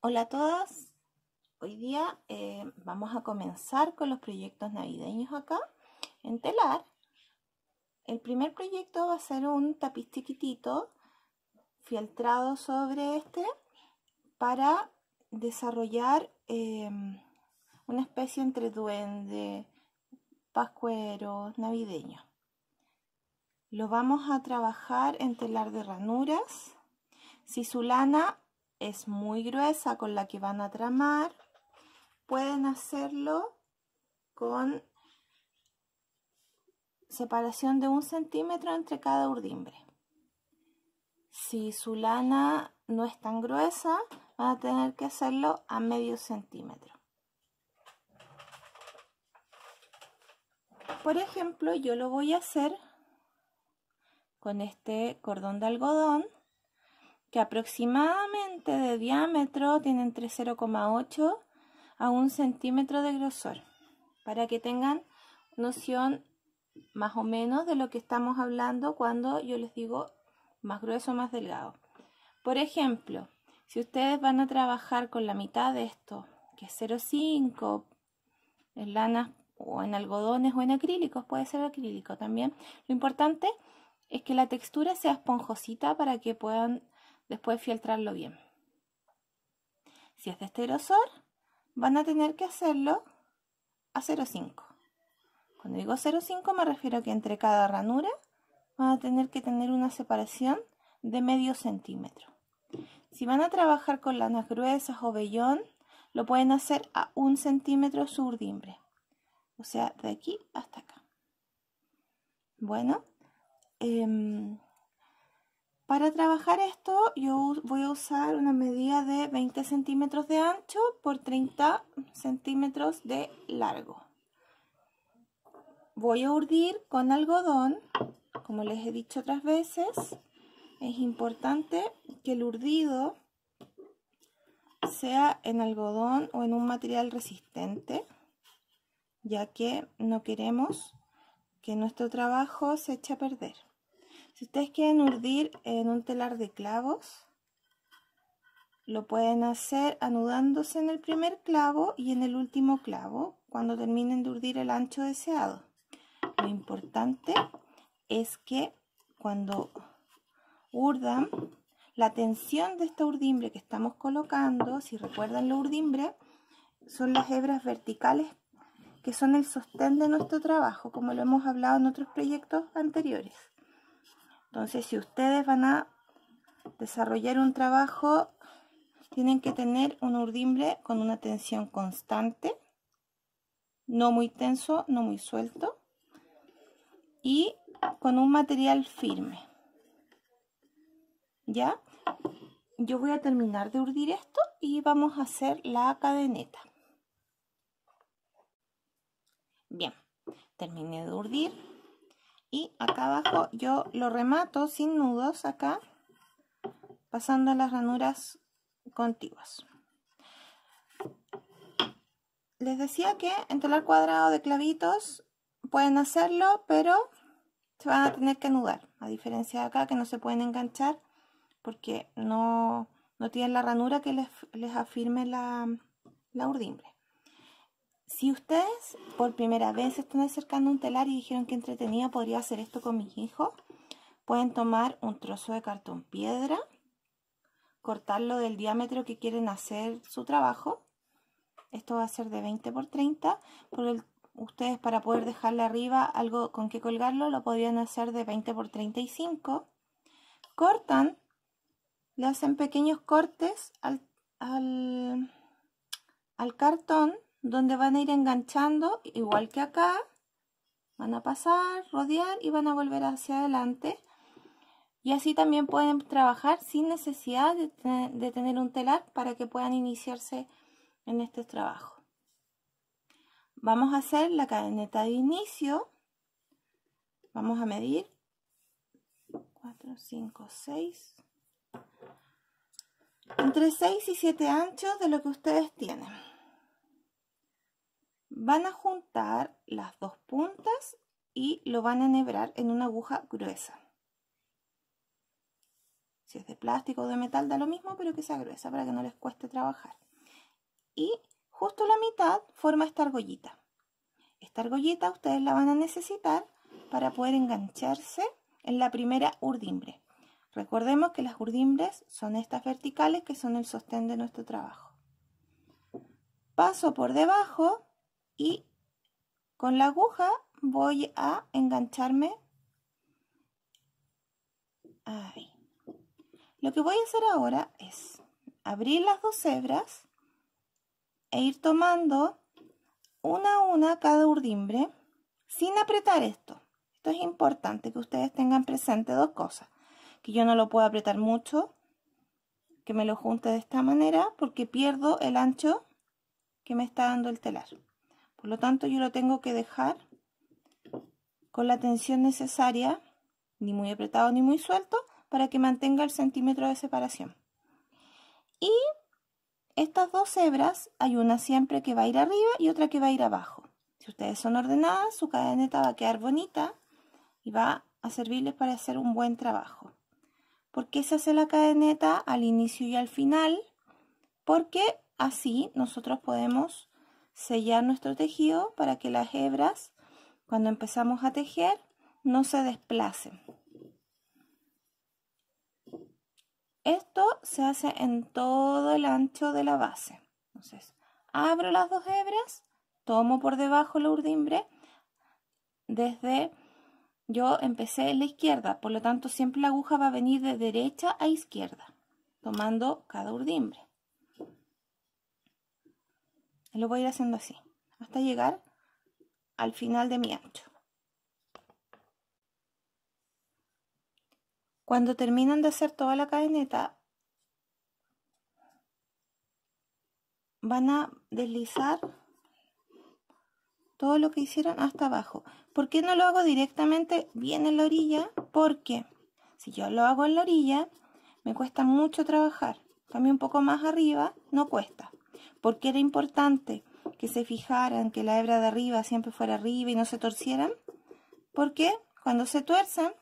Hola a todas, hoy día eh, vamos a comenzar con los proyectos navideños acá en telar. El primer proyecto va a ser un tapiz chiquitito fieltrado sobre este para desarrollar eh, una especie entre duende, pascuero, navideño. Lo vamos a trabajar en telar de ranuras. Si su lana es muy gruesa con la que van a tramar, pueden hacerlo con separación de un centímetro entre cada urdimbre. Si su lana no es tan gruesa, van a tener que hacerlo a medio centímetro. Por ejemplo, yo lo voy a hacer con este cordón de algodón que aproximadamente de diámetro tiene entre 0,8 a 1 centímetro de grosor, para que tengan noción más o menos de lo que estamos hablando cuando yo les digo más grueso o más delgado. Por ejemplo, si ustedes van a trabajar con la mitad de esto, que es 0,5 en lanas o en algodones o en acrílicos, puede ser acrílico también, lo importante es que la textura sea esponjosita para que puedan después filtrarlo bien. Si es de este grosor, van a tener que hacerlo a 0,5. Cuando digo 0,5 me refiero a que entre cada ranura van a tener que tener una separación de medio centímetro. Si van a trabajar con lanas gruesas o vellón, lo pueden hacer a un centímetro surdimbre. O sea, de aquí hasta acá. Bueno, em, para trabajar esto yo voy a usar una medida de 20 centímetros de ancho por 30 centímetros de largo. Voy a urdir con algodón, como les he dicho otras veces. Es importante que el urdido sea en algodón o en un material resistente, ya que no queremos que nuestro trabajo se eche a perder. Si ustedes quieren urdir en un telar de clavos, lo pueden hacer anudándose en el primer clavo y en el último clavo cuando terminen de urdir el ancho deseado. Lo importante es que cuando urdan, la tensión de esta urdimbre que estamos colocando, si recuerdan la urdimbre, son las hebras verticales que son el sostén de nuestro trabajo, como lo hemos hablado en otros proyectos anteriores. Entonces, si ustedes van a desarrollar un trabajo, tienen que tener un urdimbre con una tensión constante, no muy tenso, no muy suelto, y con un material firme. ¿Ya? Yo voy a terminar de urdir esto y vamos a hacer la cadeneta. Bien, terminé de urdir, y acá abajo yo lo remato sin nudos acá pasando las ranuras contiguas les decía que entelar cuadrado de clavitos pueden hacerlo pero se van a tener que anudar a diferencia de acá que no se pueden enganchar porque no, tienen la ranura que les, afirme la, la urdimbre si ustedes por primera vez están acercando un telar y dijeron que entretenía, podría hacer esto con mis hijos, pueden tomar un trozo de cartón piedra, cortarlo del diámetro que quieren hacer su trabajo. Esto va a ser de 20 por 30, ustedes para poder dejarle arriba algo con que colgarlo lo podrían hacer de 20 por 35. Cortan, le hacen pequeños cortes al cartón donde van a ir enganchando, igual que acá, van a pasar, rodear y van a volver hacia adelante. Y así también pueden trabajar sin necesidad de, tener un telar para que puedan iniciarse en este trabajo. Vamos a hacer la cadeneta de inicio. Vamos a medir 4, 5, 6. Entre 6 y 7 anchos de lo que ustedes tienen. Van a juntar las dos puntas y lo van a enhebrar en una aguja gruesa. Si es de plástico o de metal da lo mismo, pero que sea gruesa para que no les cueste trabajar. Y justo la mitad forma esta argollita. Esta argollita ustedes la van a necesitar para poder engancharse en la primera urdimbre. Recordemos que las urdimbres son estas verticales que son el sostén de nuestro trabajo. Paso por debajo y con la aguja voy a engancharme ahí. Lo que voy a hacer ahora es abrir las dos hebras e ir tomando una a una cada urdimbre sin apretar esto. Esto es importante que ustedes tengan presente dos cosas. Que yo no lo puedo apretar mucho, que me lo junte de esta manera porque pierdo el ancho que me está dando el telar. Por lo tanto, yo lo tengo que dejar con la tensión necesaria, ni muy apretado ni muy suelto, para que mantenga el centímetro de separación. Y estas dos hebras, hay una siempre que va a ir arriba y otra que va a ir abajo. Si ustedes son ordenadas, su cadeneta va a quedar bonita y va a servirles para hacer un buen trabajo. ¿Por qué se hace la cadeneta al inicio y al final? Porque así nosotros podemos sellar nuestro tejido para que las hebras, cuando empezamos a tejer, no se desplacen. Esto se hace en todo el ancho de la base. Entonces, abro las dos hebras, tomo por debajo el urdimbre, desde yo empecé en la izquierda, por lo tanto siempre la aguja va a venir de derecha a izquierda, tomando cada urdimbre lo voy a ir haciendo así hasta llegar al final de mi ancho cuando terminan de hacer toda la cadeneta van a deslizar todo lo que hicieron hasta abajo. ¿Por qué no lo hago directamente bien en la orilla? Porque si yo lo hago en la orilla, me cuesta mucho trabajar. También un poco más arriba, no cuesta porque era importante que se fijaran que la hebra de arriba siempre fuera arriba y no se torcieran, porque cuando se tuercen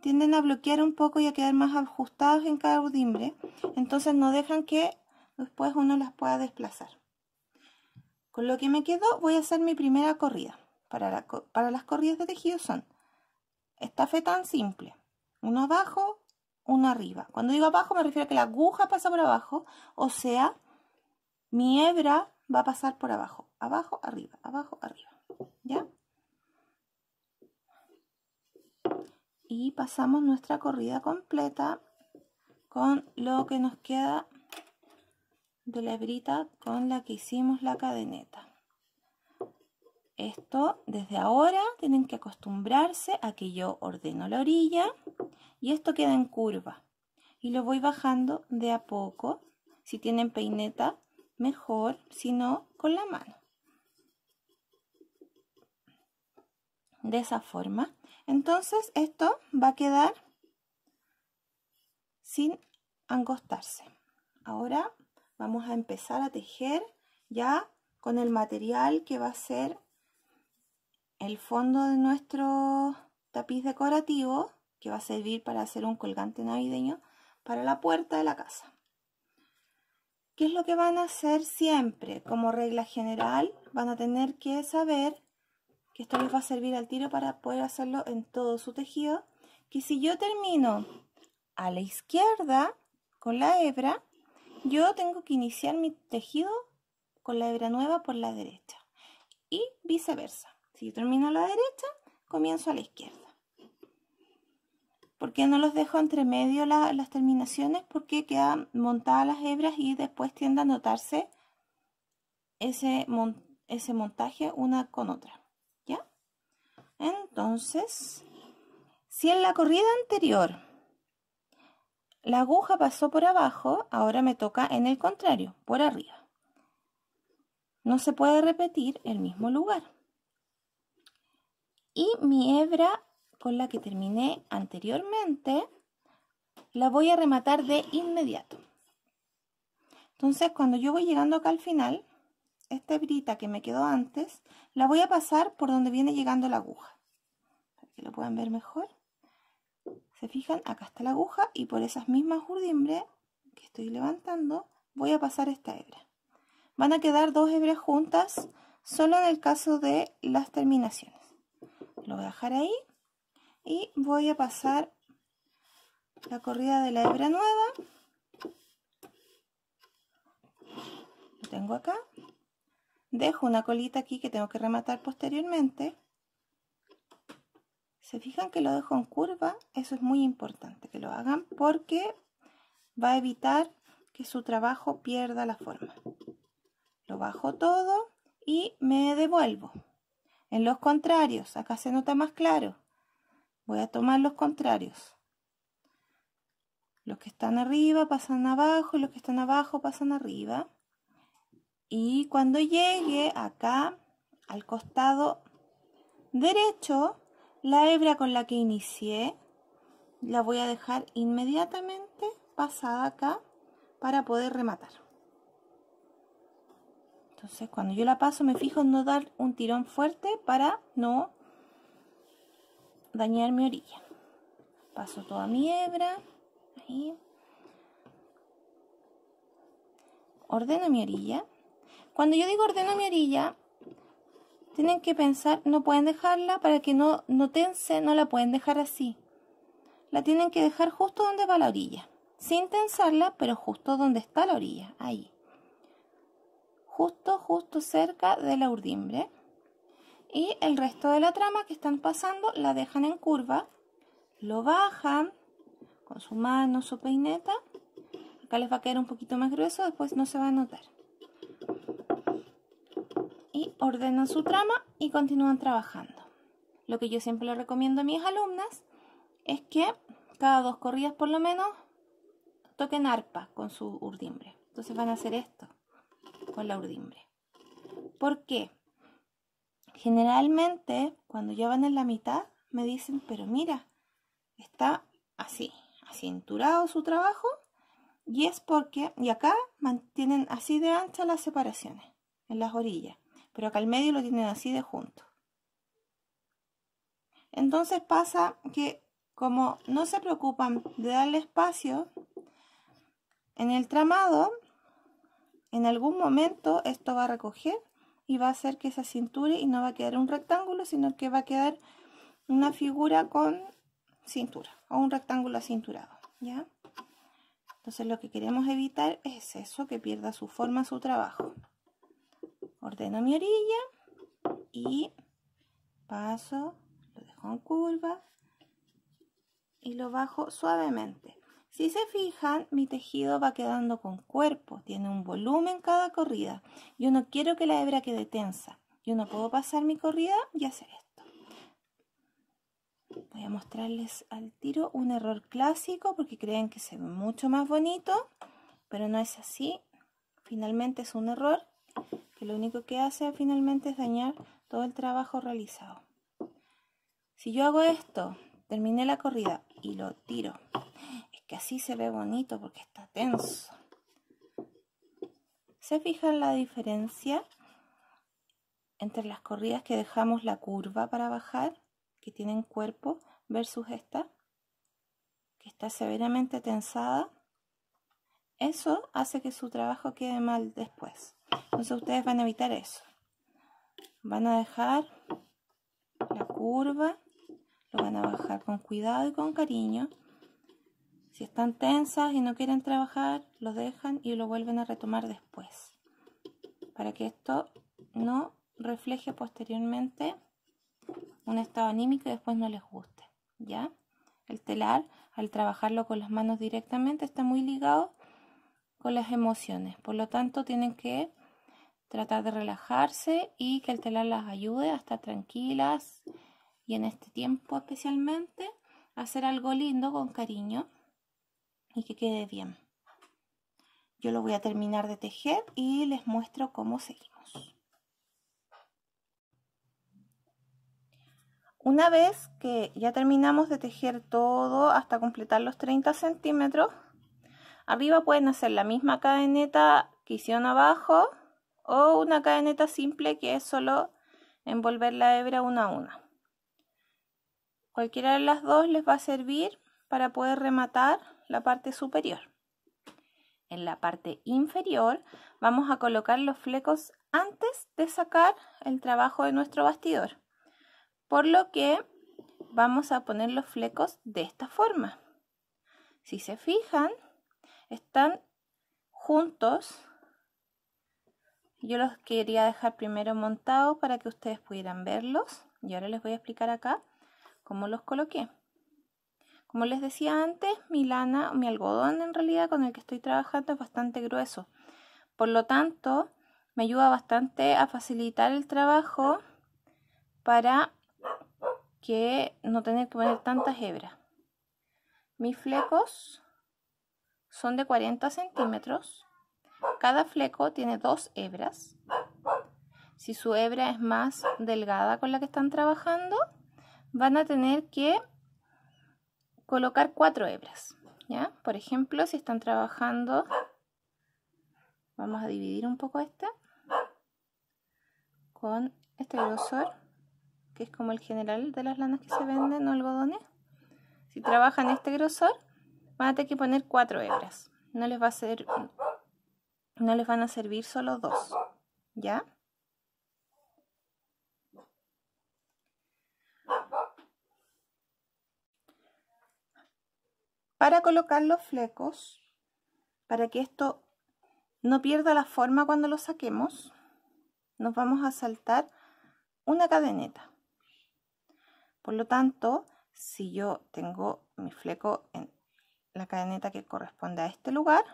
tienden a bloquear un poco y a quedar más ajustados en cada udimbre, entonces no dejan que después uno las pueda desplazar. Con lo que me quedo voy a hacer mi primera corrida. Para, para las corridas de tejido son, esta fe tan simple, uno abajo, uno arriba. Cuando digo abajo me refiero a que la aguja pasa por abajo, o sea, mi hebra va a pasar por abajo, abajo, arriba, abajo, arriba, ¿ya? Y pasamos nuestra corrida completa con lo que nos queda de la hebrita con la que hicimos la cadeneta. Esto desde ahora tienen que acostumbrarse a que yo ordeno la orilla y esto queda en curva. Y lo voy bajando de a poco. Si tienen peineta, mejor, no con la mano. De esa forma. Entonces esto va a quedar sin angostarse. Ahora vamos a empezar a tejer ya con el material que va a ser el fondo de nuestro tapiz decorativo que va a servir para hacer un colgante navideño para la puerta de la casa. ¿Qué es lo que van a hacer siempre? Como regla general, van a tener que saber que esto les va a servir al tiro para poder hacerlo en todo su tejido, que si yo termino a la izquierda con la hebra, yo tengo que iniciar mi tejido con la hebra nueva por la derecha y viceversa. Si yo termino a la derecha, comienzo a la izquierda. ¿Por qué no los dejo entre medio las terminaciones? Porque quedan montadas las hebras y después tiende a notarse ese, ese montaje una con otra. ¿Ya? Entonces, si en la corrida anterior la aguja pasó por abajo, ahora me toca en el contrario, por arriba. No se puede repetir el mismo lugar. Y mi hebra con la que terminé anteriormente, la voy a rematar de inmediato. Entonces, cuando yo voy llegando acá al final, esta hebrita que me quedó antes, la voy a pasar por donde viene llegando la aguja. Para que lo puedan ver mejor. Se fijan, acá está la aguja y por esas mismas urdimbre que estoy levantando, voy a pasar esta hebra. Van a quedar dos hebras juntas, solo en el caso de las terminaciones. Lo voy a dejar ahí y voy a pasar la corrida de la hebra nueva lo tengo acá dejo una colita aquí que tengo que rematar posteriormente se fijan que lo dejo en curva eso es muy importante que lo hagan porque va a evitar que su trabajo pierda la forma lo bajo todo y me devuelvo en los contrarios acá se nota más claro Voy a tomar los contrarios. Los que están arriba pasan abajo y los que están abajo pasan arriba. Y cuando llegue acá al costado derecho, la hebra con la que inicié la voy a dejar inmediatamente pasada acá para poder rematar. Entonces cuando yo la paso me fijo en no dar un tirón fuerte para no dañar mi orilla. Paso toda mi hebra. Ahí. Ordeno mi orilla. Cuando yo digo ordeno mi orilla, tienen que pensar, no pueden dejarla para que no, no tense, no la pueden dejar así. La tienen que dejar justo donde va la orilla. Sin tensarla, pero justo donde está la orilla. Ahí. Justo, justo cerca de la urdimbre y el resto de la trama que están pasando la dejan en curva, lo bajan con su mano, su peineta. Acá les va a quedar un poquito más grueso, después no se va a notar. Y ordenan su trama y continúan trabajando. Lo que yo siempre le recomiendo a mis alumnas es que cada dos corridas por lo menos toquen arpa con su urdimbre. Entonces van a hacer esto con la urdimbre. ¿Por qué? Generalmente, cuando ya van en la mitad, me dicen, pero mira, está así, acinturado su trabajo, y es porque, y acá mantienen así de ancha las separaciones, en las orillas, pero acá al medio lo tienen así de junto. Entonces pasa que como no se preocupan de darle espacio, en el tramado, en algún momento esto va a recoger y va a hacer que se cinture y no va a quedar un rectángulo, sino que va a quedar una figura con cintura o un rectángulo acinturado, ¿ya? Entonces lo que queremos evitar es eso, que pierda su forma, su trabajo. Ordeno mi orilla y paso, lo dejo en curva y lo bajo suavemente. Si se fijan, mi tejido va quedando con cuerpo, tiene un volumen cada corrida. Yo no quiero que la hebra quede tensa. Yo no puedo pasar mi corrida y hacer esto. Voy a mostrarles al tiro un error clásico porque creen que se ve mucho más bonito, pero no es así. Finalmente es un error que lo único que hace finalmente es dañar todo el trabajo realizado. Si yo hago esto, terminé la corrida y lo tiro que así se ve bonito porque está tenso. ¿Se fijan la diferencia entre las corridas que dejamos la curva para bajar, que tienen cuerpo, versus esta, que está severamente tensada? Eso hace que su trabajo quede mal después. Entonces ustedes van a evitar eso. Van a dejar la curva, lo van a bajar con cuidado y con cariño si están tensas y no quieren trabajar, lo dejan y lo vuelven a retomar después. Para que esto no refleje posteriormente un estado anímico y después no les guste. ¿Ya? El telar, al trabajarlo con las manos directamente, está muy ligado con las emociones. Por lo tanto, tienen que tratar de relajarse y que el telar las ayude a estar tranquilas y en este tiempo especialmente hacer algo lindo con cariño y que quede bien. Yo lo voy a terminar de tejer y les muestro cómo seguimos. Una vez que ya terminamos de tejer todo hasta completar los 30 centímetros, arriba pueden hacer la misma cadeneta que hicieron abajo o una cadeneta simple que es solo envolver la hebra una a una. Cualquiera de las dos les va a servir para poder rematar la parte superior. En la parte inferior vamos a colocar los flecos antes de sacar el trabajo de nuestro bastidor. Por lo que vamos a poner los flecos de esta forma. Si se fijan, están juntos. Yo los quería dejar primero montados para que ustedes pudieran verlos. Y ahora les voy a explicar acá cómo los coloqué. Como les decía antes, mi lana, mi algodón en realidad con el que estoy trabajando es bastante grueso. Por lo tanto, me ayuda bastante a facilitar el trabajo para que no tener que poner tantas hebras. Mis flecos son de 40 centímetros. Cada fleco tiene dos hebras. Si su hebra es más delgada con la que están trabajando, van a tener que colocar cuatro hebras. ¿ya? Por ejemplo, si están trabajando, vamos a dividir un poco este con este grosor, que es como el general de las lanas que se venden, no algodones. Si trabajan este grosor, van a tener que poner cuatro hebras. No les va a ser, no les van a servir solo dos, ¿ya? para colocar los flecos, para que esto no pierda la forma cuando lo saquemos, nos vamos a saltar una cadeneta. Por lo tanto, si yo tengo mi fleco en la cadeneta que corresponde a este lugar,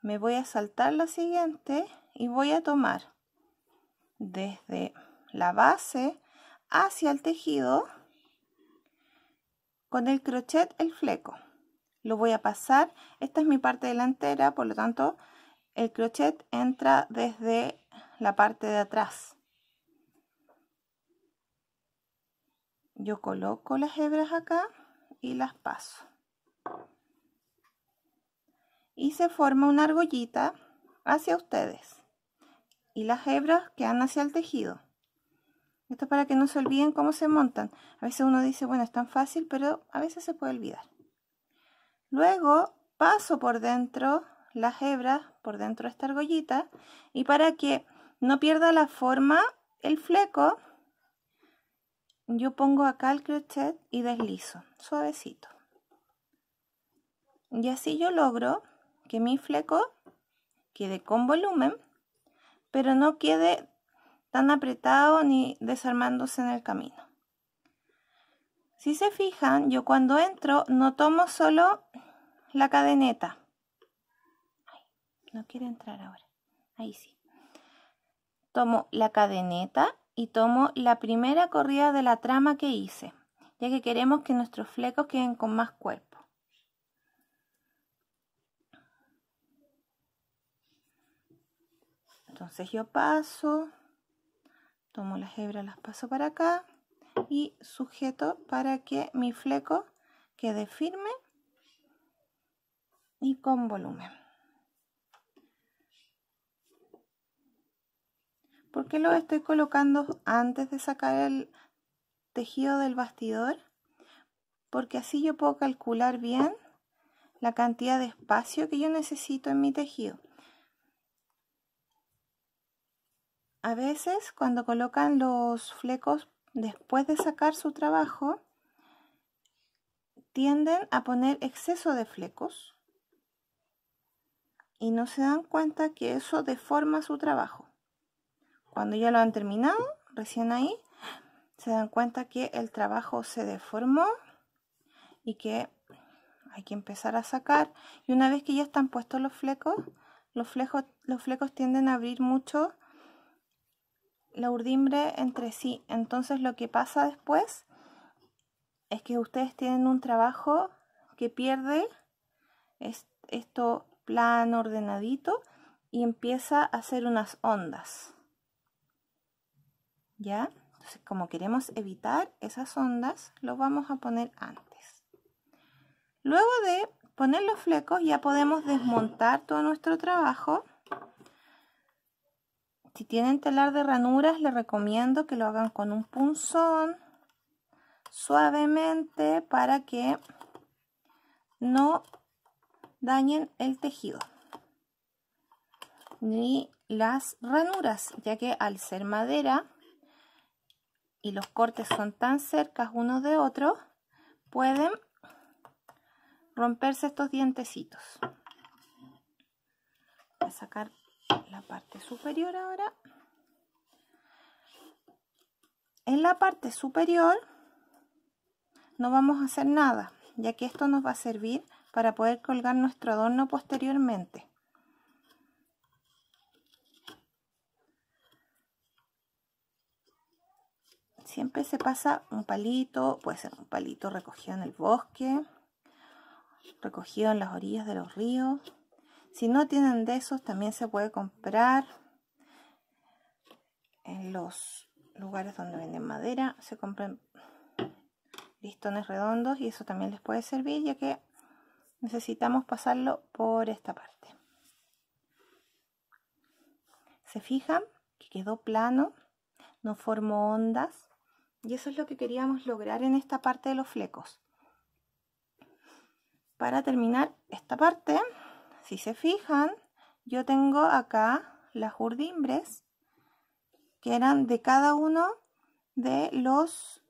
me voy a saltar la siguiente y voy a tomar desde la base hacia el tejido con el crochet el fleco lo voy a pasar esta es mi parte delantera por lo tanto el crochet entra desde la parte de atrás yo coloco las hebras acá y las paso y se forma una argollita hacia ustedes y las hebras quedan hacia el tejido esto es para que no se olviden cómo se montan a veces uno dice bueno es tan fácil pero a veces se puede olvidar Luego paso por dentro las hebras, por dentro de esta argollita, y para que no pierda la forma el fleco, yo pongo acá el crochet y deslizo, suavecito. Y así yo logro que mi fleco quede con volumen, pero no quede tan apretado ni desarmándose en el camino. Si se fijan, yo cuando entro no tomo solo la cadeneta. no quiere entrar ahora. Ahí sí. Tomo la cadeneta y tomo la primera corrida de la trama que hice, ya que queremos que nuestros flecos queden con más cuerpo. Entonces yo paso, tomo las hebras, las paso para acá y sujeto para que mi fleco quede firme y con volumen. ¿Por qué lo estoy colocando antes de sacar el tejido del bastidor? Porque así yo puedo calcular bien la cantidad de espacio que yo necesito en mi tejido. A veces cuando colocan los flecos después de sacar su trabajo, tienden a poner exceso de flecos y no se dan cuenta que eso deforma su trabajo. Cuando ya lo han terminado, recién ahí, se dan cuenta que el trabajo se deformó y que hay que empezar a sacar. Y una vez que ya están puestos los flecos, los, los flecos tienden a abrir mucho la urdimbre entre sí. Entonces lo que pasa después es que ustedes tienen un trabajo que pierde esto plano, ordenadito, y empieza a hacer unas ondas. ¿Ya? Entonces, como queremos evitar esas ondas, lo vamos a poner antes. Luego de poner los flecos, ya podemos desmontar todo nuestro trabajo. Si tienen telar de ranuras, les recomiendo que lo hagan con un punzón suavemente para que no dañen el tejido ni las ranuras, ya que al ser madera y los cortes son tan cercas unos de otros, pueden romperse estos dientecitos. Voy a sacar la parte superior ahora. En la parte superior no vamos a hacer nada, ya que esto nos va a servir para poder colgar nuestro adorno posteriormente. Siempre se pasa un palito, puede ser un palito recogido en el bosque, recogido en las orillas de los ríos, si no tienen de esos, también se puede comprar en los lugares donde venden madera. Se compran listones redondos y eso también les puede servir ya que necesitamos pasarlo por esta parte. ¿Se fijan? Que quedó plano, no formó ondas y eso es lo que queríamos lograr en esta parte de los flecos. Para terminar esta parte, si se fijan, yo tengo acá las urdimbres que eran de cada uno de los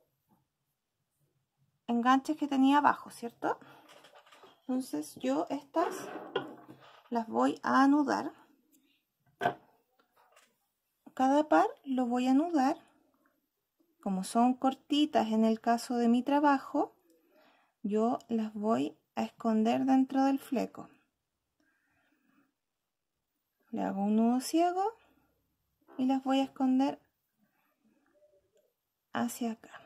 enganches que tenía abajo, ¿cierto? Entonces yo estas las voy a anudar. Cada par lo voy a anudar. Como son cortitas en el caso de mi trabajo, yo las voy a esconder dentro del fleco le hago un nudo ciego y las voy a esconder hacia acá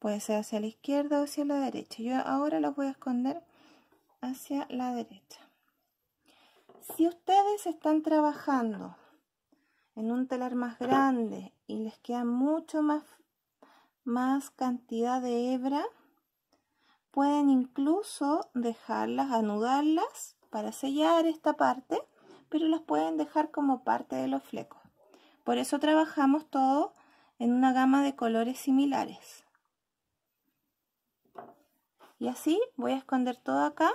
puede ser hacia la izquierda o hacia la derecha yo ahora las voy a esconder hacia la derecha si ustedes están trabajando en un telar más grande y les queda mucho más, más cantidad de hebra pueden incluso dejarlas anudarlas para sellar esta parte, pero las pueden dejar como parte de los flecos. Por eso trabajamos todo en una gama de colores similares. Y así voy a esconder todo acá.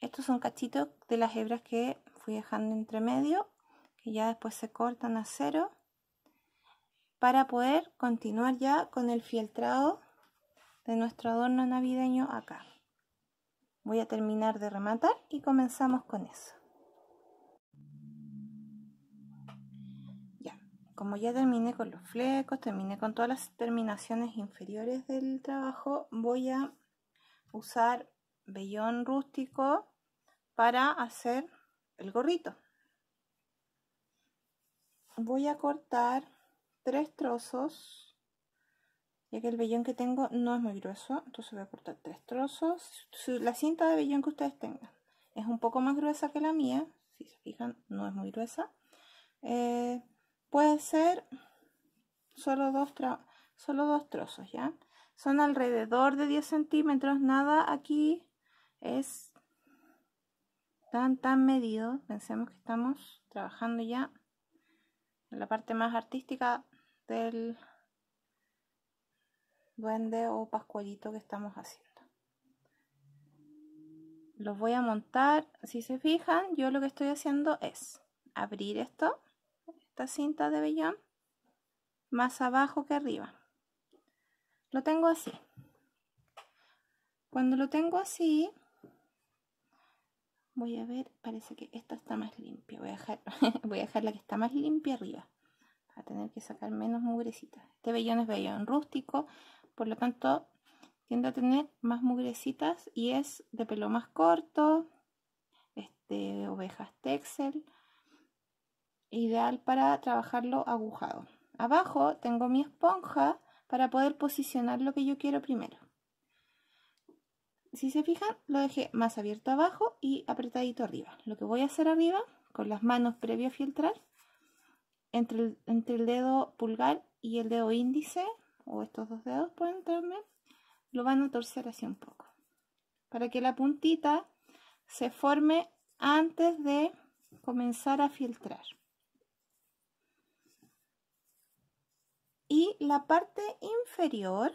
Estos son cachitos de las hebras que fui dejando entre medio, que ya después se cortan a cero, para poder continuar ya con el fieltrado de nuestro adorno navideño acá. Voy a terminar de rematar y comenzamos con eso. Ya, como ya terminé con los flecos, terminé con todas las terminaciones inferiores del trabajo, voy a usar vellón rústico para hacer el gorrito. Voy a cortar tres trozos ya que el vellón que tengo no es muy grueso, entonces voy a cortar tres trozos. La cinta de vellón que ustedes tengan es un poco más gruesa que la mía, si se fijan, no es muy gruesa. Eh, puede ser solo dos, solo dos trozos, ¿ya? Son alrededor de 10 centímetros, nada aquí es tan tan medido. Pensemos que estamos trabajando ya en la parte más artística del duende o pascualito que estamos haciendo. Los voy a montar, si se fijan, yo lo que estoy haciendo es abrir esto, esta cinta de vellón, más abajo que arriba. Lo tengo así. Cuando lo tengo así, voy a ver, parece que esta está más limpia. Voy a dejar, voy a dejar la que está más limpia arriba. A tener que sacar menos mugrecita. Este vellón es vellón rústico por lo tanto tiende a tener más mugrecitas y es de pelo más corto, este, ovejas texel, ideal para trabajarlo agujado. Abajo tengo mi esponja para poder posicionar lo que yo quiero primero. Si se fijan, lo dejé más abierto abajo y apretadito arriba. Lo que voy a hacer arriba, con las manos previo a filtrar, entre el dedo pulgar y el dedo índice o estos dos dedos pueden entrarme, lo van a torcer así un poco. Para que la puntita se forme antes de comenzar a filtrar. Y la parte inferior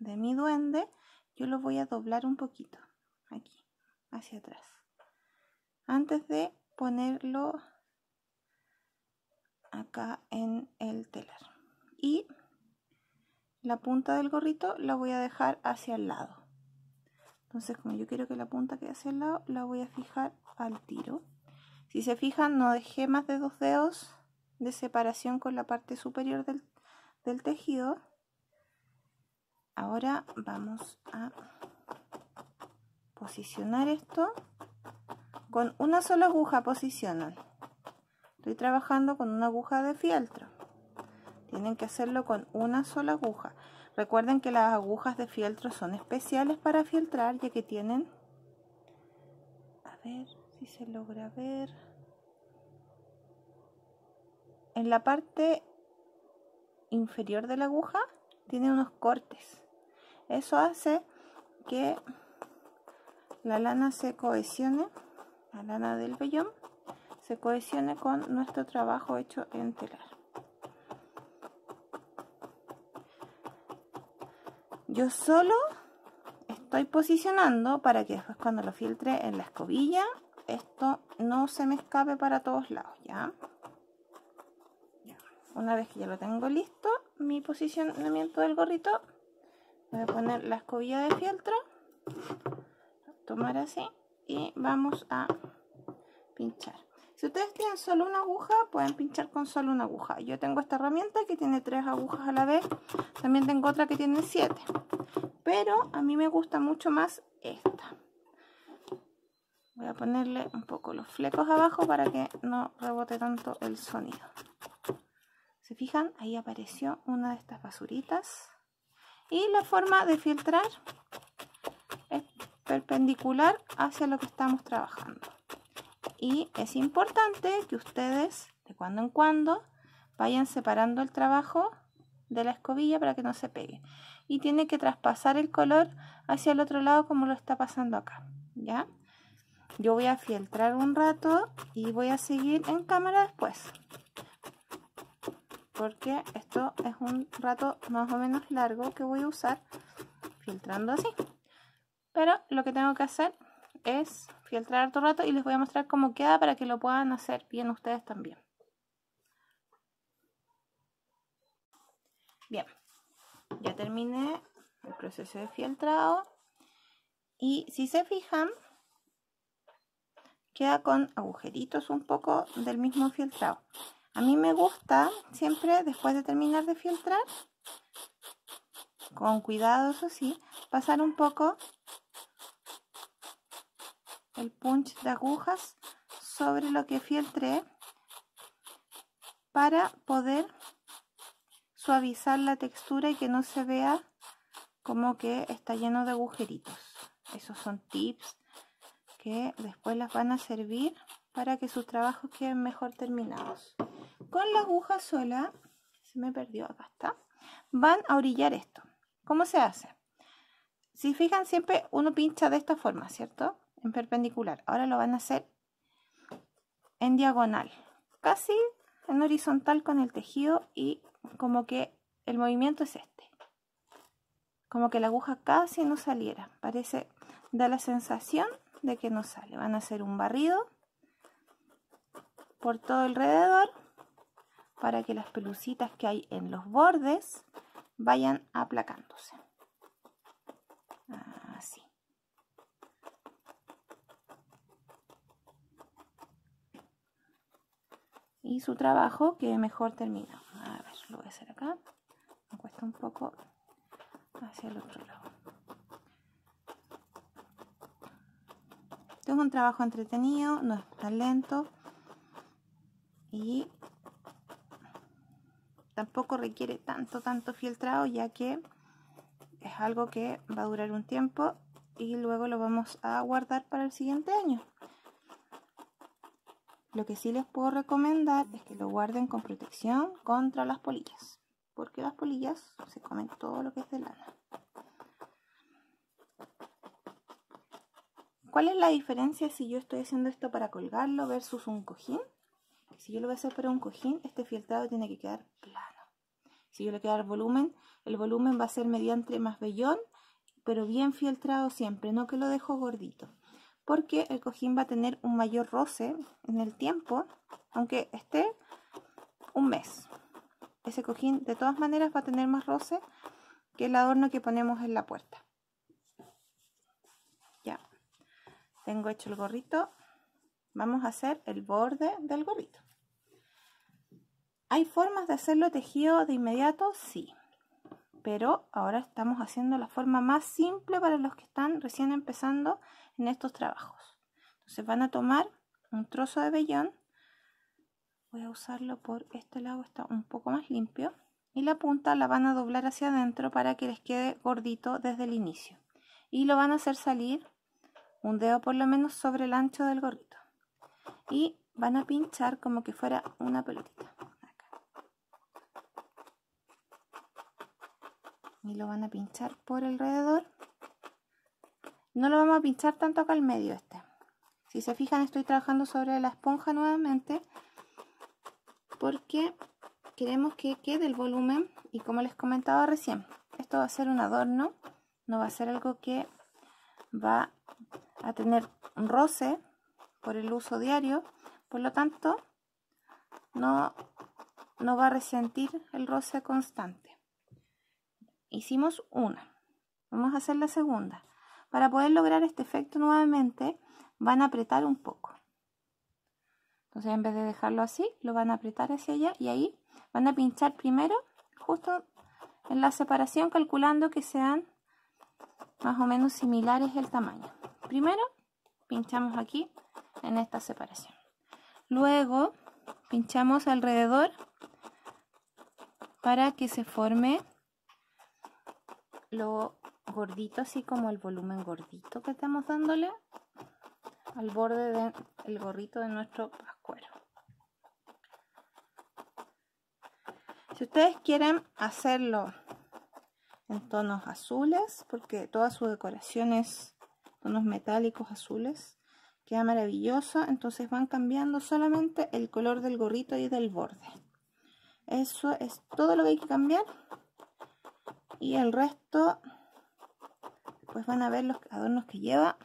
de mi duende yo lo voy a doblar un poquito aquí hacia atrás antes de ponerlo acá en el telar y la punta del gorrito la voy a dejar hacia el lado. Entonces, como yo quiero que la punta quede hacia el lado, la voy a fijar al tiro. Si se fijan, no dejé más de dos dedos de separación con la parte superior del, del tejido. Ahora vamos a posicionar esto con una sola aguja posicional. Estoy trabajando con una aguja de fieltro. Tienen que hacerlo con una sola aguja. Recuerden que las agujas de fieltro son especiales para filtrar ya que tienen... A ver si se logra ver. En la parte inferior de la aguja tiene unos cortes. Eso hace que la lana se cohesione, la lana del vellón, se cohesione con nuestro trabajo hecho en telar. yo solo estoy posicionando para que después cuando lo filtre en la escobilla esto no se me escape para todos lados ya una vez que ya lo tengo listo mi posicionamiento del gorrito voy a poner la escobilla de fieltro tomar así y vamos a pinchar ustedes tienen solo una aguja, pueden pinchar con solo una aguja. Yo tengo esta herramienta que tiene tres agujas a la vez. También tengo otra que tiene siete. Pero a mí me gusta mucho más esta. Voy a ponerle un poco los flecos abajo para que no rebote tanto el sonido. ¿Se fijan? Ahí apareció una de estas basuritas. Y la forma de filtrar es perpendicular hacia lo que estamos trabajando y es importante que ustedes de cuando en cuando vayan separando el trabajo de la escobilla para que no se pegue y tiene que traspasar el color hacia el otro lado como lo está pasando acá ya yo voy a filtrar un rato y voy a seguir en cámara después porque esto es un rato más o menos largo que voy a usar filtrando así pero lo que tengo que hacer es filtrar todo rato y les voy a mostrar cómo queda para que lo puedan hacer bien ustedes también. Bien, ya terminé el proceso de filtrado y si se fijan queda con agujeritos un poco del mismo filtrado. A mí me gusta siempre después de terminar de filtrar, con cuidado eso sí, pasar un poco el punch de agujas sobre lo que fieltré para poder suavizar la textura y que no se vea como que está lleno de agujeritos. Esos son tips que después las van a servir para que sus trabajos queden mejor terminados. Con la aguja sola, se me perdió, acá está, van a orillar esto. ¿Cómo se hace? Si fijan, siempre uno pincha de esta forma, ¿cierto? perpendicular. Ahora lo van a hacer en diagonal, casi en horizontal con el tejido y como que el movimiento es este. Como que la aguja casi no saliera. Parece, da la sensación de que no sale. Van a hacer un barrido por todo alrededor para que las pelucitas que hay en los bordes vayan aplacándose. y su trabajo que mejor termina. A ver, lo voy a hacer acá. Me cuesta un poco hacia el otro lado. es un trabajo entretenido, no es tan lento y tampoco requiere tanto, tanto filtrado ya que es algo que va a durar un tiempo y luego lo vamos a guardar para el siguiente año. Lo que sí les puedo recomendar es que lo guarden con protección contra las polillas, porque las polillas se comen todo lo que es de lana. ¿Cuál es la diferencia si yo estoy haciendo esto para colgarlo versus un cojín? Si yo lo voy a hacer para un cojín, este filtrado tiene que quedar plano. Si yo le quiero dar volumen, el volumen va a ser mediante más vellón, pero bien filtrado siempre, no que lo dejo gordito porque el cojín va a tener un mayor roce en el tiempo, aunque esté un mes. Ese cojín de todas maneras va a tener más roce que el adorno que ponemos en la puerta. Ya, tengo hecho el gorrito. Vamos a hacer el borde del gorrito. ¿Hay formas de hacerlo tejido de inmediato? Sí. Pero ahora estamos haciendo la forma más simple para los que están recién empezando en estos trabajos. Entonces van a tomar un trozo de vellón, voy a usarlo por este lado, está un poco más limpio, y la punta la van a doblar hacia adentro para que les quede gordito desde el inicio. Y lo van a hacer salir un dedo por lo menos sobre el ancho del gorrito. Y van a pinchar como que fuera una pelotita. Y lo van a pinchar por alrededor no lo vamos a pinchar tanto acá al medio este. Si se fijan estoy trabajando sobre la esponja nuevamente porque queremos que quede el volumen y como les comentaba recién, esto va a ser un adorno, no va a ser algo que va a tener un roce por el uso diario, por lo tanto no, no va a resentir el roce constante. Hicimos una, vamos a hacer la segunda. Para poder lograr este efecto nuevamente, van a apretar un poco. Entonces, en vez de dejarlo así, lo van a apretar hacia allá y ahí van a pinchar primero, justo en la separación, calculando que sean más o menos similares el tamaño. Primero, pinchamos aquí en esta separación. Luego, pinchamos alrededor para que se forme lo gordito, así como el volumen gordito que estamos dándole al borde del gorrito de nuestro pascuero. Si ustedes quieren hacerlo en tonos azules, porque toda su decoración es tonos metálicos azules, queda maravilloso. entonces van cambiando solamente el color del gorrito y del borde. Eso es todo lo que hay que cambiar. Y el resto pues van a ver los adornos que lleva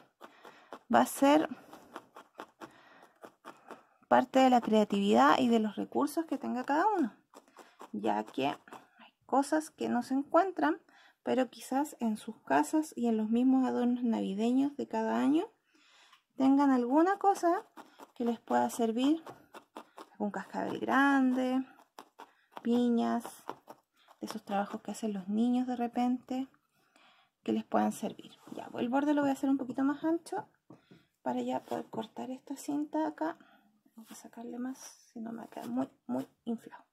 va a ser parte de la creatividad y de los recursos que tenga cada uno ya que hay cosas que no se encuentran pero quizás en sus casas y en los mismos adornos navideños de cada año tengan alguna cosa que les pueda servir algún cascabel grande piñas esos trabajos que hacen los niños de repente que les puedan servir. Ya, pues, el borde lo voy a hacer un poquito más ancho para ya poder cortar esta cinta acá. Voy que sacarle más, si no me va muy, muy inflado.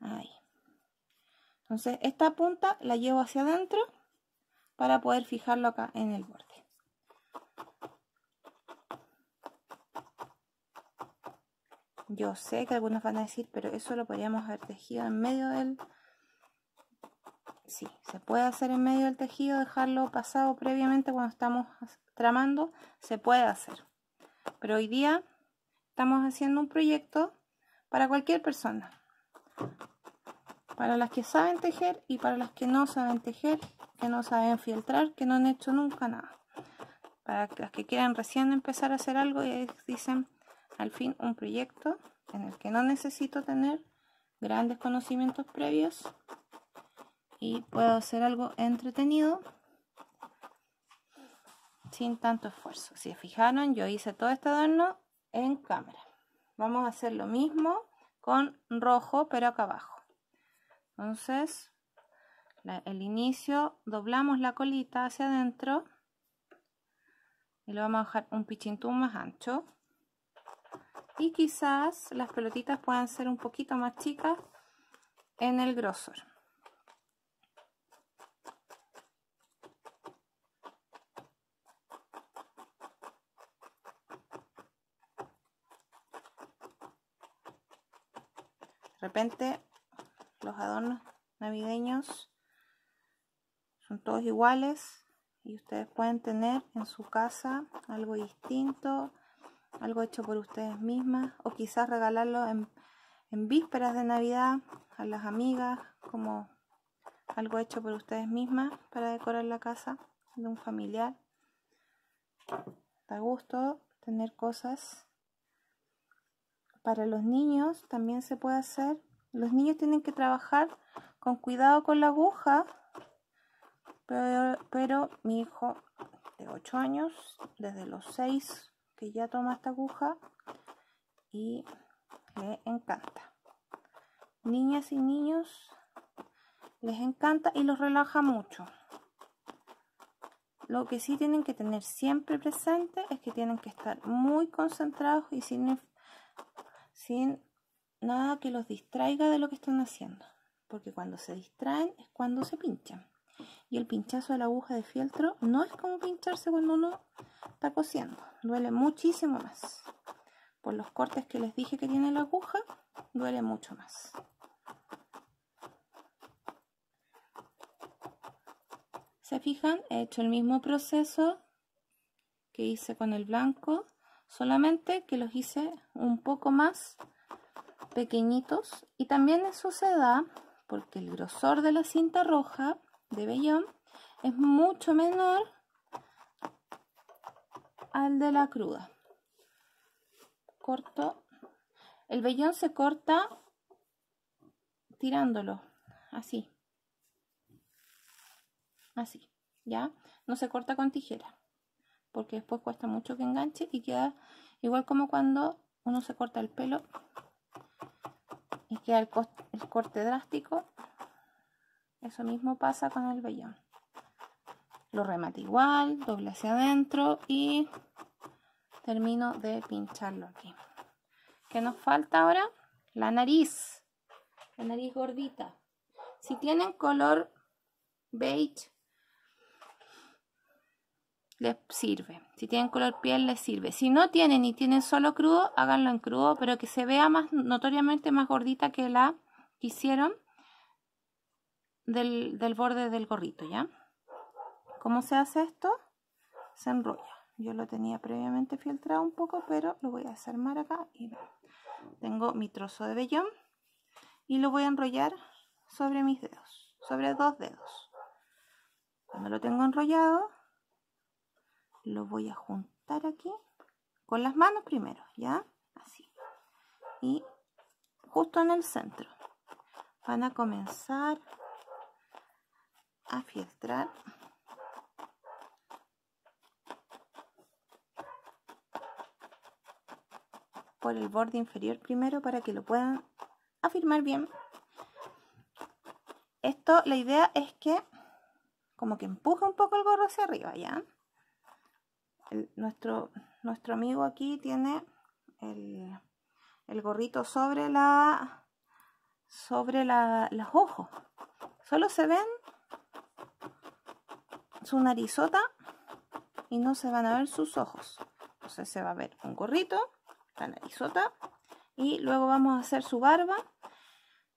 Ahí. Entonces, esta punta la llevo hacia adentro para poder fijarlo acá en el borde. Yo sé que algunos van a decir, pero eso lo podríamos haber tejido en medio del, sí, se puede hacer en medio del tejido, dejarlo pasado previamente cuando estamos tramando, se puede hacer. Pero hoy día estamos haciendo un proyecto para cualquier persona. Para las que saben tejer y para las que no saben tejer, que no saben filtrar, que no han hecho nunca nada. Para las que quieran recién empezar a hacer algo y dicen, al fin, un proyecto en el que no necesito tener grandes conocimientos previos, y puedo hacer algo entretenido sin tanto esfuerzo. Si fijaron, yo hice todo este adorno en cámara. Vamos a hacer lo mismo con rojo, pero acá abajo. Entonces, el inicio, doblamos la colita hacia adentro y lo vamos a dejar un pichintún más ancho. Y quizás las pelotitas puedan ser un poquito más chicas en el grosor. repente los adornos navideños son todos iguales y ustedes pueden tener en su casa algo distinto, algo hecho por ustedes mismas o quizás regalarlo en, en vísperas de Navidad a las amigas como algo hecho por ustedes mismas para decorar la casa de un familiar. Da gusto tener cosas para los niños también se puede hacer. Los niños tienen que trabajar con cuidado con la aguja, pero, mi hijo de 8 años, desde los 6 que ya toma esta aguja y le encanta. Niñas y niños les encanta y los relaja mucho. Lo que sí tienen que tener siempre presente es que tienen que estar muy concentrados y sin sin nada que los distraiga de lo que están haciendo, porque cuando se distraen es cuando se pinchan. Y el pinchazo de la aguja de fieltro no es como pincharse cuando uno está cosiendo, duele muchísimo más. Por los cortes que les dije que tiene la aguja, duele mucho más. Se fijan, he hecho el mismo proceso que hice con el blanco solamente que los hice un poco más pequeñitos y también eso se da porque el grosor de la cinta roja de vellón es mucho menor al de la cruda corto el vellón se corta tirándolo así así ya no se corta con tijera porque después cuesta mucho que enganche y queda igual como cuando uno se corta el pelo y queda el, corte drástico. Eso mismo pasa con el vellón. Lo remate igual, doble hacia adentro y termino de pincharlo aquí. ¿Qué nos falta ahora? La nariz. La nariz gordita. Si tienen color beige les sirve. Si tienen color piel, les sirve. Si no tienen y tienen solo crudo, háganlo en crudo, pero que se vea más notoriamente más gordita que la que hicieron del, del borde del gorrito, ¿ya? ¿Cómo se hace esto? Se enrolla. Yo lo tenía previamente filtrado un poco, pero lo voy a desarmar acá y Tengo mi trozo de vellón y lo voy a enrollar sobre mis dedos, sobre dos dedos. Cuando lo tengo enrollado, lo voy a juntar aquí con las manos primero, ¿ya? Así. Y justo en el centro van a comenzar a filtrar por el borde inferior primero para que lo puedan afirmar bien. Esto, la idea es que como que empuje un poco el gorro hacia arriba, ¿ya? nuestro, nuestro amigo aquí tiene el, gorrito sobre la sobre los ojos. Solo se ven su narizota y no se van a ver sus ojos. Entonces se va a ver un gorrito, la narizota y luego vamos a hacer su barba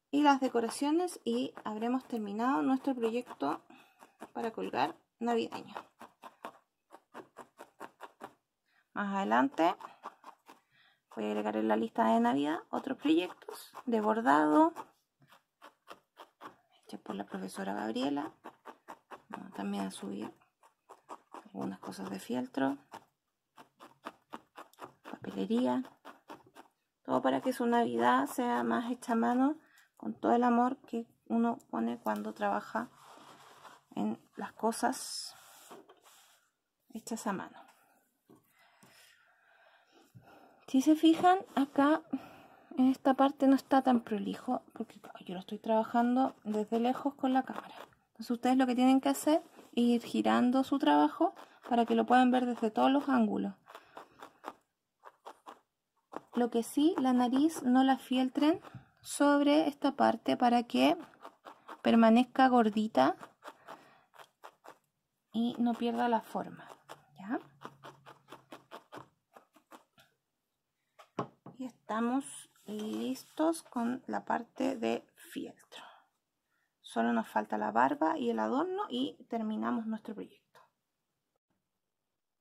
y las decoraciones y habremos terminado nuestro proyecto para colgar navideño. Más adelante voy a agregar en la lista de Navidad otros proyectos de bordado hecho por la profesora Gabriela. también a subir algunas cosas de fieltro, papelería. Todo para que su Navidad sea más hecha a mano con todo el amor que uno pone cuando trabaja en las cosas hechas a mano. Si se fijan, acá en esta parte no está tan prolijo, porque yo lo estoy trabajando desde lejos con la cámara. Entonces ustedes lo que tienen que hacer es ir girando su trabajo para que lo puedan ver desde todos los ángulos. Lo que sí, la nariz no la fieltren sobre esta parte para que permanezca gordita y no pierda la forma. estamos listos con la parte de fieltro. Solo nos falta la barba y el adorno y terminamos nuestro proyecto.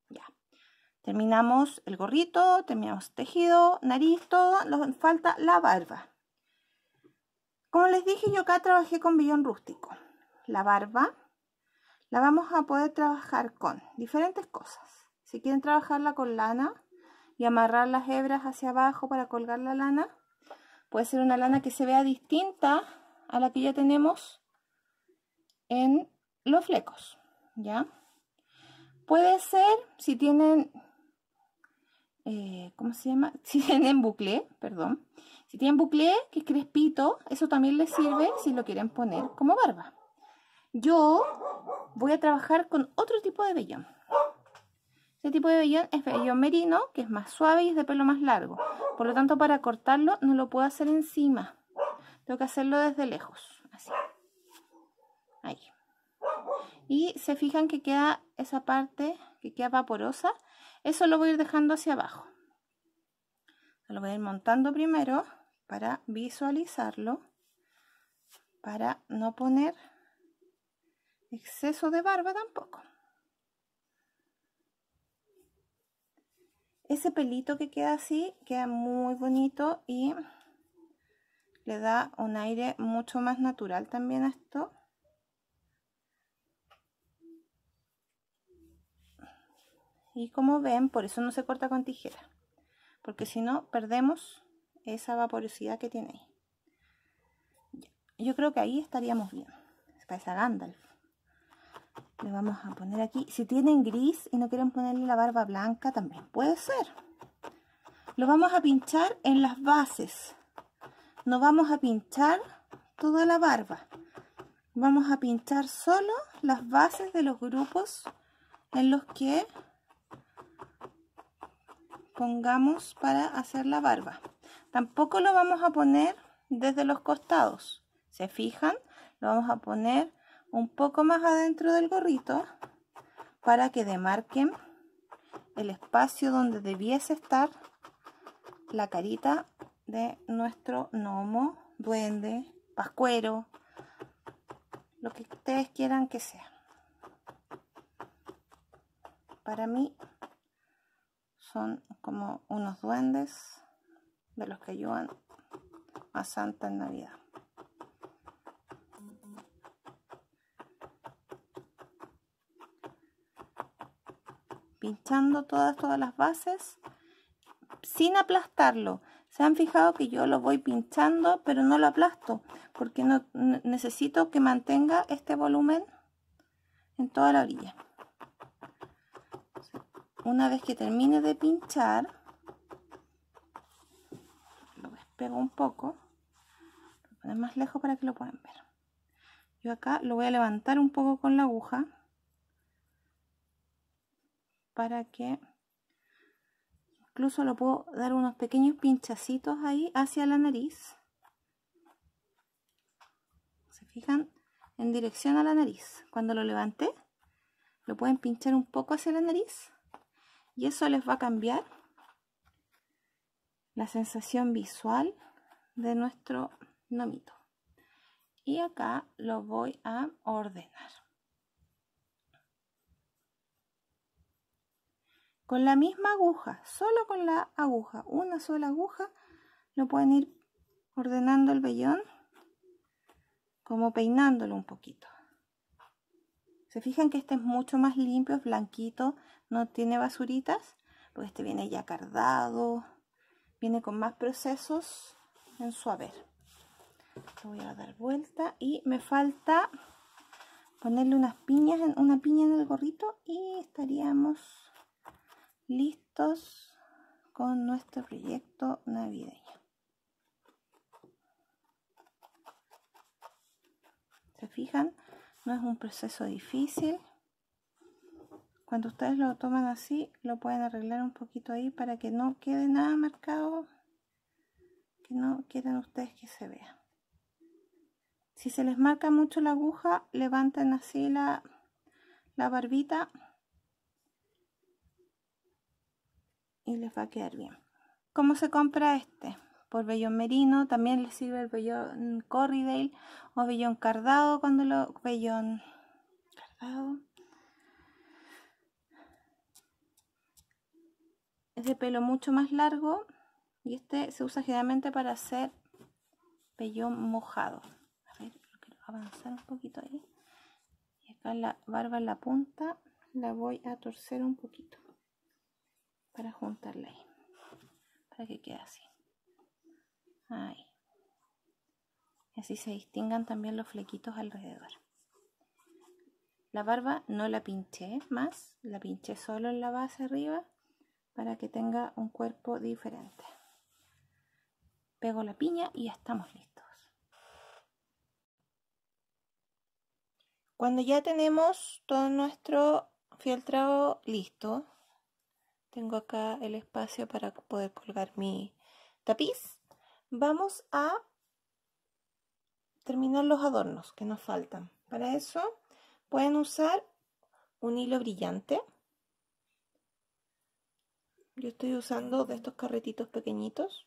Ya. Terminamos el gorrito, terminamos tejido, nariz, todo. Nos falta la barba. Como les dije, yo acá trabajé con billón rústico. La barba la vamos a poder trabajar con diferentes cosas. Si quieren trabajarla con lana, y amarrar las hebras hacia abajo para colgar la lana. Puede ser una lana que se vea distinta a la que ya tenemos en los flecos, ¿ya? Puede ser, si tienen, eh, ¿cómo se llama? Si tienen bucle, perdón. Si tienen bucle, que es crespito, eso también les sirve si lo quieren poner como barba. Yo voy a trabajar con otro tipo de vellón. Este tipo de vellón es vellón merino, que es más suave y es de pelo más largo. Por lo tanto, para cortarlo no lo puedo hacer encima. Tengo que hacerlo desde lejos, así. Ahí. Y se fijan que queda esa parte que queda vaporosa. Eso lo voy a ir dejando hacia abajo. Lo voy a ir montando primero para visualizarlo. Para no poner exceso de barba tampoco. ese pelito que queda así queda muy bonito y le da un aire mucho más natural también a esto y como ven por eso no se corta con tijera porque si no perdemos esa vaporosidad que tiene ahí yo creo que ahí estaríamos bien Está para esa Gandalf le vamos a poner aquí. Si tienen gris y no quieren ponerle la barba blanca, también puede ser. Lo vamos a pinchar en las bases. No vamos a pinchar toda la barba. Vamos a pinchar solo las bases de los grupos en los que pongamos para hacer la barba. Tampoco lo vamos a poner desde los costados. ¿Se fijan? Lo vamos a poner un poco más adentro del gorrito para que demarquen el espacio donde debiese estar la carita de nuestro gnomo, duende, pascuero, lo que ustedes quieran que sea. Para mí son como unos duendes de los que ayudan a Santa en Navidad. pinchando todas, todas las bases sin aplastarlo. Se han fijado que yo lo voy pinchando, pero no lo aplasto, porque no, necesito que mantenga este volumen en toda la orilla. Una vez que termine de pinchar, lo despego un poco, lo pongo más lejos para que lo puedan ver. Yo acá lo voy a levantar un poco con la aguja para que incluso lo puedo dar unos pequeños pinchacitos ahí hacia la nariz se fijan en dirección a la nariz cuando lo levanté lo pueden pinchar un poco hacia la nariz y eso les va a cambiar la sensación visual de nuestro nomito y acá lo voy a ordenar con la misma aguja, solo con la aguja, una sola aguja, lo pueden ir ordenando el vellón, como peinándolo un poquito. Se fijan que este es mucho más limpio, es blanquito, no tiene basuritas, porque este viene ya cardado, viene con más procesos en su haber. voy a dar vuelta y me falta ponerle unas piñas, en, una piña en el gorrito y estaríamos listos con nuestro proyecto navideño. ¿Se fijan? No es un proceso difícil. Cuando ustedes lo toman así, lo pueden arreglar un poquito ahí para que no quede nada marcado que no quieren ustedes que se vea. Si se les marca mucho la aguja, levanten así la, la barbita y les va a quedar bien. ¿Cómo se compra este? Por vellón merino, también le sirve el vellón corridale o vellón cardado cuando lo... vellón cardado. Es de pelo mucho más largo y este se usa generalmente para hacer vellón mojado. A ver, quiero avanzar un poquito ahí. Y acá la barba en la punta la voy a torcer un poquito para juntarla ahí para que quede así ahí así se distingan también los flequitos alrededor la barba no la pinché más la pinché solo en la base arriba para que tenga un cuerpo diferente pego la piña y ya estamos listos cuando ya tenemos todo nuestro fieltrado listo tengo acá el espacio para poder colgar mi tapiz. Vamos a terminar los adornos que nos faltan. Para eso pueden usar un hilo brillante. Yo estoy usando de estos carretitos pequeñitos.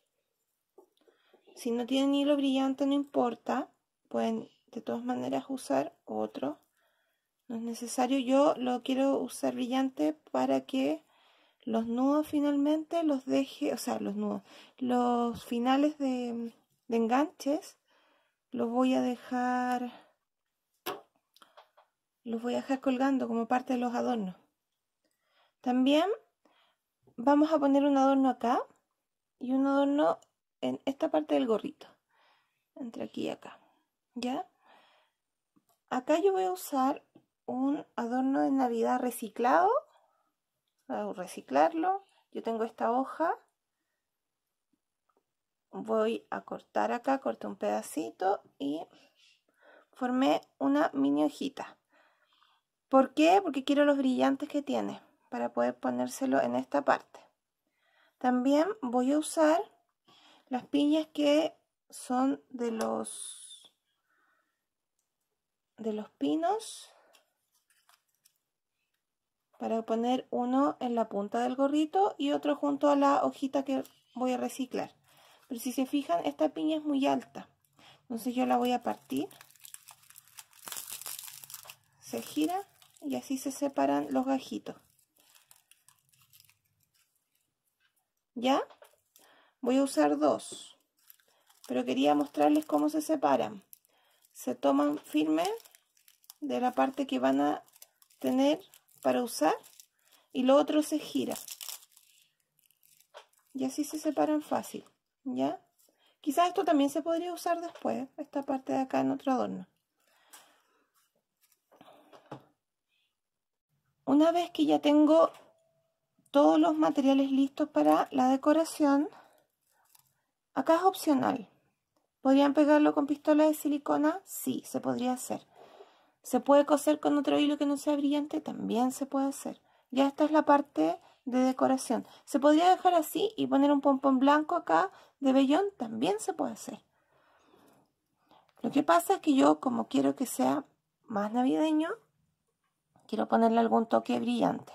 Si no tienen hilo brillante no importa, pueden de todas maneras usar otro. No es necesario, yo lo quiero usar brillante para que los nudos finalmente los deje, o sea, los nudos, los finales de, de enganches los voy a dejar, los voy a dejar colgando como parte de los adornos. También vamos a poner un adorno acá y un adorno en esta parte del gorrito, entre aquí y acá, ¿ya? Acá yo voy a usar un adorno de Navidad reciclado reciclarlo, yo tengo esta hoja, voy a cortar acá, corto un pedacito y formé una mini hojita. ¿Por qué? Porque quiero los brillantes que tiene para poder ponérselo en esta parte. También voy a usar las piñas que son de los de los pinos para poner uno en la punta del gorrito y otro junto a la hojita que voy a reciclar. Pero si se fijan, esta piña es muy alta. Entonces yo la voy a partir. Se gira y así se separan los gajitos. ¿Ya? Voy a usar dos. Pero quería mostrarles cómo se separan. Se toman firme de la parte que van a tener para usar y lo otro se gira. Y así se separan fácil, ¿ya? Quizás esto también se podría usar después, esta parte de acá en otro adorno. Una vez que ya tengo todos los materiales listos para la decoración, acá es opcional. ¿Podrían pegarlo con pistola de silicona? Sí, se podría hacer. ¿Se puede coser con otro hilo que no sea brillante? También se puede hacer. Ya esta es la parte de decoración. Se podría dejar así y poner un pompón blanco acá de vellón. También se puede hacer. Lo que pasa es que yo, como quiero que sea más navideño, quiero ponerle algún toque brillante.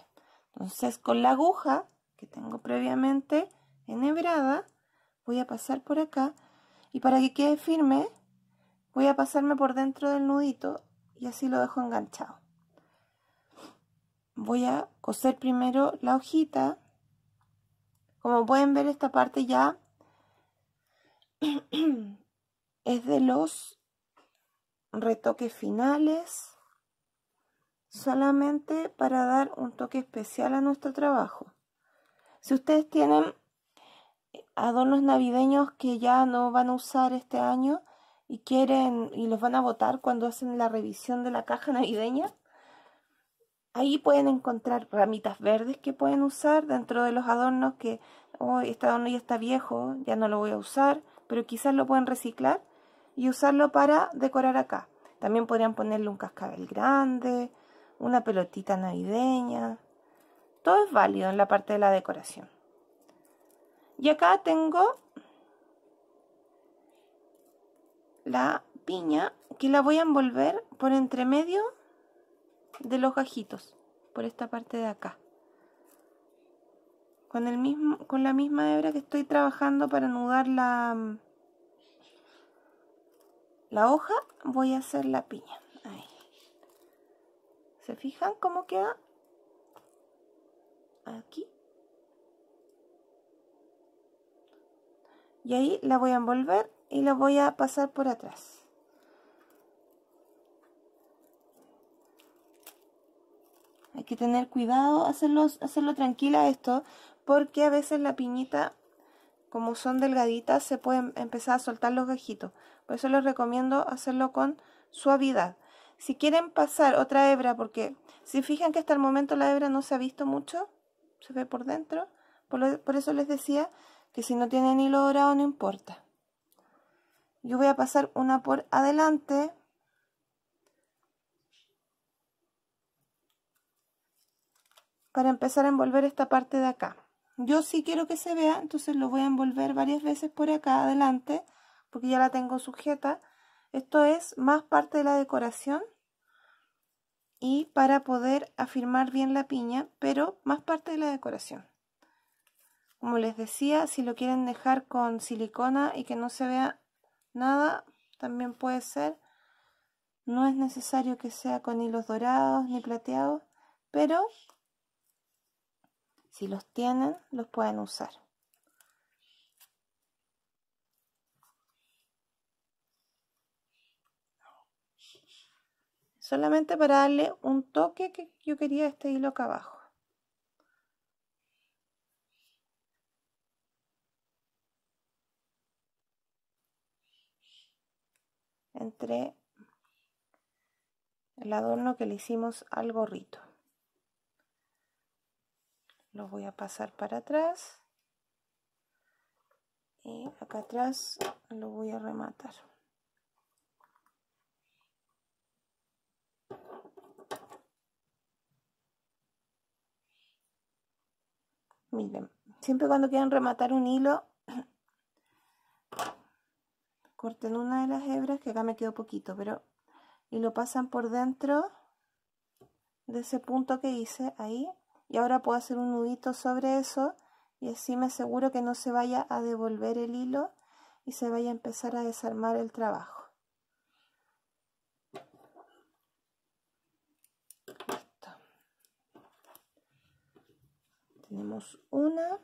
Entonces, con la aguja que tengo previamente enhebrada, voy a pasar por acá. Y para que quede firme, voy a pasarme por dentro del nudito y así lo dejo enganchado. Voy a coser primero la hojita. Como pueden ver esta parte ya es de los retoques finales solamente para dar un toque especial a nuestro trabajo. Si ustedes tienen adornos navideños que ya no van a usar este año, y quieren y los van a votar cuando hacen la revisión de la caja navideña. Ahí pueden encontrar ramitas verdes que pueden usar dentro de los adornos que, hoy oh, este adorno ya está viejo, ya no lo voy a usar, pero quizás lo pueden reciclar y usarlo para decorar acá. También podrían ponerle un cascabel grande, una pelotita navideña. Todo es válido en la parte de la decoración. Y acá tengo la piña que la voy a envolver por entre medio de los gajitos, por esta parte de acá. Con, el mismo, con la misma hebra que estoy trabajando para anudar la, la hoja, voy a hacer la piña. ¿Se fijan cómo queda? Aquí. Y ahí la voy a envolver y lo voy a pasar por atrás. Hay que tener cuidado, hacerlo, hacerlo tranquila esto, porque a veces la piñita, como son delgaditas, se pueden empezar a soltar los gajitos. Por eso les recomiendo hacerlo con suavidad. Si quieren pasar otra hebra, porque si fijan que hasta el momento la hebra no se ha visto mucho, se ve por dentro, por eso les decía que si no tienen hilo dorado no importa. Yo voy a pasar una por adelante. Para empezar a envolver esta parte de acá. Yo sí quiero que se vea, entonces lo voy a envolver varias veces por acá adelante, porque ya la tengo sujeta. Esto es más parte de la decoración y para poder afirmar bien la piña, pero más parte de la decoración. Como les decía, si lo quieren dejar con silicona y que no se vea Nada también puede ser. No es necesario que sea con hilos dorados ni plateados, pero si los tienen, los pueden usar. Solamente para darle un toque que yo quería este hilo acá abajo. entre el adorno que le hicimos al gorrito. Lo voy a pasar para atrás y acá atrás lo voy a rematar. Miren, siempre cuando quieran rematar un hilo corten una de las hebras, que acá me quedó poquito, pero... Y lo pasan por dentro de ese punto que hice ahí. Y ahora puedo hacer un nudito sobre eso y así me aseguro que no se vaya a devolver el hilo y se vaya a empezar a desarmar el trabajo. Tenemos una.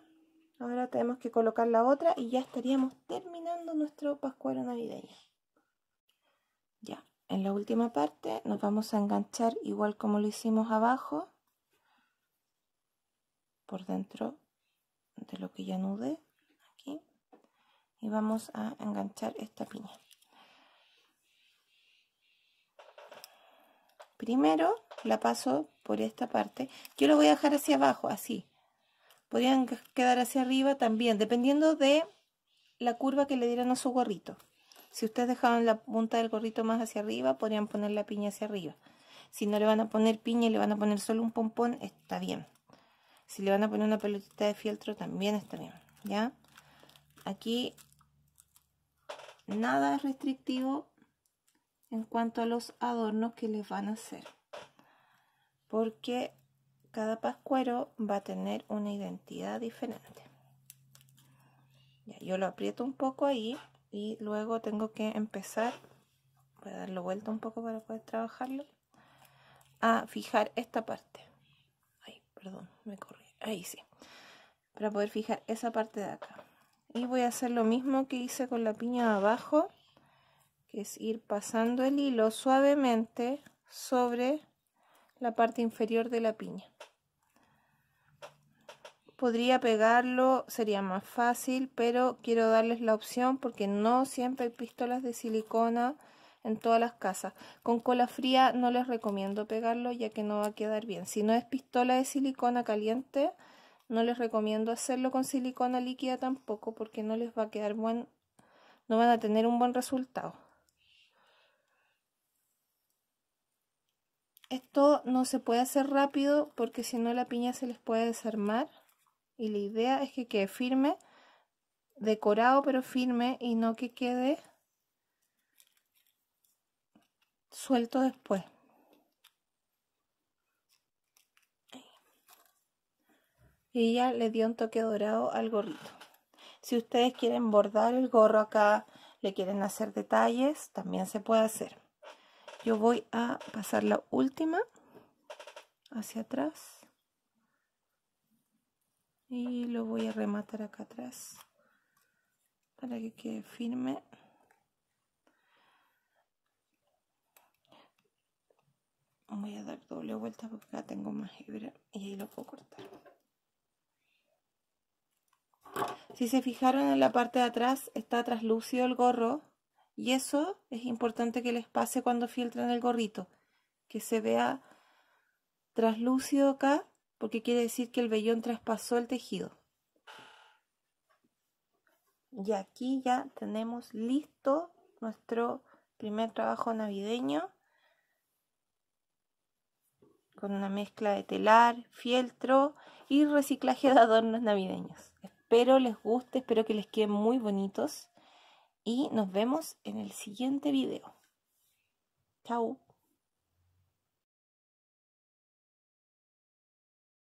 Ahora tenemos que colocar la otra y ya estaríamos terminando nuestro pascuero navideño. Ya, en la última parte nos vamos a enganchar igual como lo hicimos abajo. Por dentro de lo que ya nude Aquí. Y vamos a enganchar esta piña. Primero la paso por esta parte. Yo lo voy a dejar hacia abajo, así Podrían quedar hacia arriba también, dependiendo de la curva que le dieran a su gorrito. Si ustedes dejaban la punta del gorrito más hacia arriba, podrían poner la piña hacia arriba. Si no le van a poner piña y le van a poner solo un pompón, está bien. Si le van a poner una pelotita de fieltro, también está bien. ¿Ya? Aquí nada es restrictivo en cuanto a los adornos que les van a hacer. Porque cada pascuero va a tener una identidad diferente. yo lo aprieto un poco ahí y luego tengo que empezar, voy a darlo vuelta un poco para poder trabajarlo, a fijar esta parte. Ay, perdón, me corrí. Ahí sí. Para poder fijar esa parte de acá. Y voy a hacer lo mismo que hice con la piña de abajo, que es ir pasando el hilo suavemente sobre la parte inferior de la piña. Podría pegarlo, sería más fácil, pero quiero darles la opción porque no siempre hay pistolas de silicona en todas las casas. Con cola fría no les recomiendo pegarlo ya que no va a quedar bien. Si no es pistola de silicona caliente, no les recomiendo hacerlo con silicona líquida tampoco porque no les va a quedar buen, no van a tener un buen resultado. Esto no se puede hacer rápido porque si no la piña se les puede desarmar y la idea es que quede firme, decorado pero firme y no que quede suelto después. Y ya le dio un toque dorado al gorrito. Si ustedes quieren bordar el gorro acá, le quieren hacer detalles, también se puede hacer yo voy a pasar la última hacia atrás y lo voy a rematar acá atrás para que quede firme voy a dar doble vuelta porque acá tengo más hebra y ahí lo puedo cortar si se fijaron en la parte de atrás está traslúcido el gorro y eso es importante que les pase cuando filtran el gorrito, que se vea traslúcido acá, porque quiere decir que el vellón traspasó el tejido. Y aquí ya tenemos listo nuestro primer trabajo navideño con una mezcla de telar, fieltro y reciclaje de adornos navideños. Espero les guste, espero que les queden muy bonitos y nos vemos en el siguiente video. Chao.